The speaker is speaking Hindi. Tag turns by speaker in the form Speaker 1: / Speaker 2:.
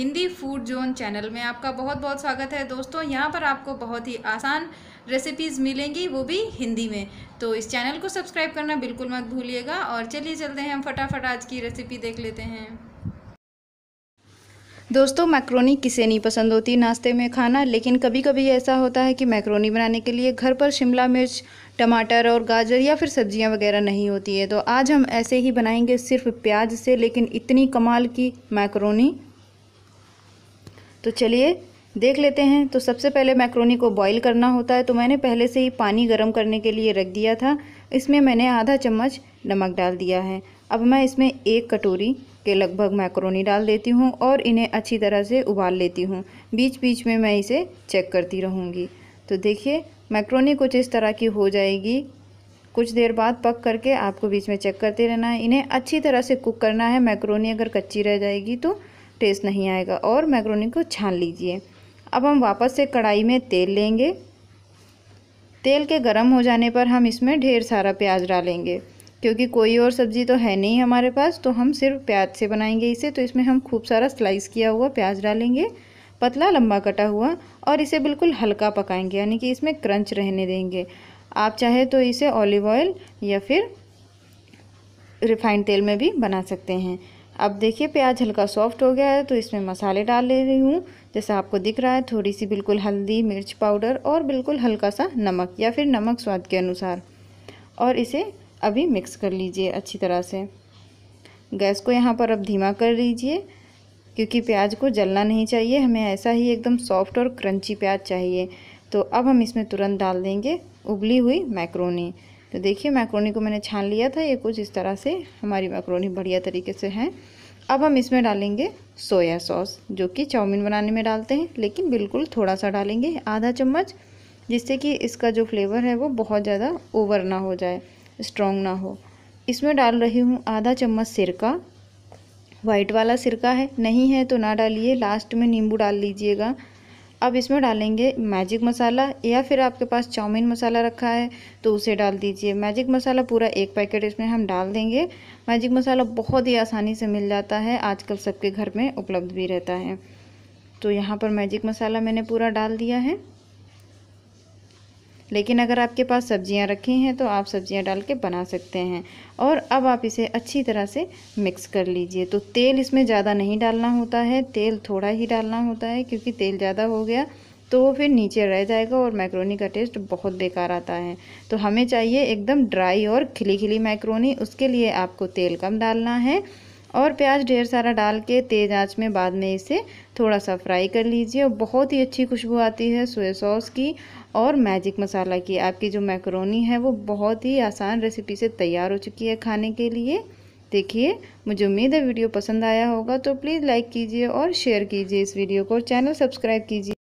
Speaker 1: हिंदी फूड जोन चैनल में आपका बहुत बहुत स्वागत है दोस्तों यहाँ पर आपको बहुत ही आसान रेसिपीज़ मिलेंगी वो भी हिंदी में तो इस चैनल को सब्सक्राइब करना बिल्कुल मत भूलिएगा और चलिए चलते हैं हम फटाफट आज की रेसिपी देख लेते हैं दोस्तों मैक्रोनी किसे नहीं पसंद होती नाश्ते में खाना लेकिन कभी कभी ऐसा होता है कि मैक्रोनी बनाने के लिए घर पर शिमला मिर्च टमाटर और गाजर या फिर सब्जियां वगैरह नहीं होती है तो आज हम ऐसे ही बनाएंगे सिर्फ प्याज से लेकिन इतनी कमाल की मैक्रोनी तो चलिए देख लेते हैं तो सबसे पहले मैक्रोनी को बॉईल करना होता है तो मैंने पहले से ही पानी गर्म करने के लिए रख दिया था इसमें मैंने आधा चम्मच नमक डाल दिया है अब मैं इसमें एक कटोरी के लगभग मैक्रोनी डाल देती हूँ और इन्हें अच्छी तरह से उबाल लेती हूँ बीच बीच में मैं इसे चेक करती रहूँगी तो देखिए मैक्रोनी कुछ इस तरह की हो जाएगी कुछ देर बाद पक करके आपको बीच में चेक करते रहना है इन्हें अच्छी तरह से कुक करना है मैक्रोनी अगर कच्ची रह जाएगी तो टेस्ट नहीं आएगा और मैक्रोनी को छान लीजिए अब हम वापस से कढ़ाई में तेल लेंगे तेल के गर्म हो जाने पर हम इसमें ढेर सारा प्याज डालेंगे क्योंकि कोई और सब्ज़ी तो है नहीं हमारे पास तो हम सिर्फ प्याज से बनाएंगे इसे तो इसमें हम खूब सारा स्लाइस किया हुआ प्याज डालेंगे पतला लंबा कटा हुआ और इसे बिल्कुल हल्का पकाएंगे यानी कि इसमें क्रंच रहने देंगे आप चाहे तो इसे ऑलिव ऑयल या फिर रिफाइंड तेल में भी बना सकते हैं अब देखिए प्याज हल्का सॉफ्ट हो गया है तो इसमें मसाले डाल ले रही हूँ जैसा आपको दिख रहा है थोड़ी सी बिल्कुल हल्दी मिर्च पाउडर और बिल्कुल हल्का सा नमक या फिर नमक स्वाद के अनुसार और इसे अभी मिक्स कर लीजिए अच्छी तरह से गैस को यहाँ पर अब धीमा कर लीजिए क्योंकि प्याज को जलना नहीं चाहिए हमें ऐसा ही एकदम सॉफ्ट और क्रंची प्याज चाहिए तो अब हम इसमें तुरंत डाल देंगे उबली हुई मैक्रोनी तो देखिए मैक्रोनी को मैंने छान लिया था ये कुछ इस तरह से हमारी मैक्रोनी बढ़िया तरीके से है अब हम इसमें डालेंगे सोया सॉस जो कि चाउमीन बनाने में डालते हैं लेकिन बिल्कुल थोड़ा सा डालेंगे आधा चम्मच जिससे कि इसका जो फ्लेवर है वो बहुत ज़्यादा ओवर ना हो जाए स्ट्रॉन्ग ना हो इसमें डाल रही हूँ आधा चम्मच सिरका वाइट वाला सिरका है नहीं है तो ना डालिए लास्ट में नींबू डाल लीजिएगा अब इसमें डालेंगे मैजिक मसाला या फिर आपके पास चाउमीन मसाला रखा है तो उसे डाल दीजिए मैजिक मसाला पूरा एक पैकेट इसमें हम डाल देंगे मैजिक मसाला बहुत ही आसानी से मिल जाता है आजकल सबके घर में उपलब्ध भी रहता है तो यहाँ पर मैजिक मसाला मैंने पूरा डाल दिया है लेकिन अगर आपके पास सब्जियां रखी हैं तो आप सब्जियां डाल के बना सकते हैं और अब आप इसे अच्छी तरह से मिक्स कर लीजिए तो तेल इसमें ज़्यादा नहीं डालना होता है तेल थोड़ा ही डालना होता है क्योंकि तेल ज़्यादा हो गया तो वो फिर नीचे रह जाएगा और मैक्रोनी का टेस्ट बहुत बेकार आता है तो हमें चाहिए एकदम ड्राई और खिली खिली मैक्रोनी उसके लिए आपको तेल कम डालना है और प्याज ढेर सारा डाल के तेज़ आंच में बाद में इसे थोड़ा सा फ्राई कर लीजिए और बहुत ही अच्छी खुशबू आती है सोया सॉस की और मैजिक मसाला की आपकी जो मैक्रोनी है वो बहुत ही आसान रेसिपी से तैयार हो चुकी है खाने के लिए देखिए मुझे उम्मीद है वीडियो पसंद आया होगा तो प्लीज़ लाइक कीजिए और शेयर कीजिए इस वीडियो को और चैनल सब्सक्राइब कीजिए